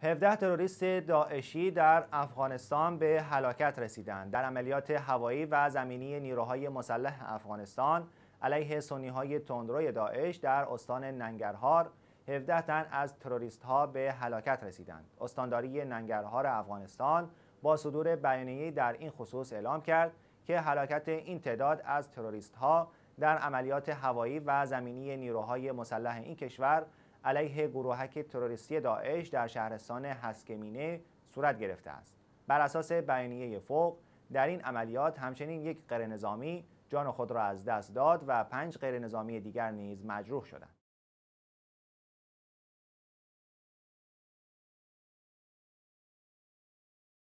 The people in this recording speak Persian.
17 تروریست داعشی در افغانستان به هلاکت رسیدند در عملیات هوایی و زمینی نیروهای مسلح افغانستان علیه سنی های تندروی داعش در استان ننگرهار 17 تن از تروریست ها به هلاکت رسیدند استانداری ننگرهار افغانستان با صدور بیانیه در این خصوص اعلام کرد که هلاکت این تعداد از تروریست ها در عملیات هوایی و زمینی نیروهای مسلح این کشور علیه گروهک تروریستی داعش در شهرستان هسکمینه صورت گرفته است بر اساس بیانیه فوق در این عملیات همچنین یک غیرنظامی نظامی جان خود را از دست داد و پنج غیرنظامی نظامی دیگر نیز مجروح شدند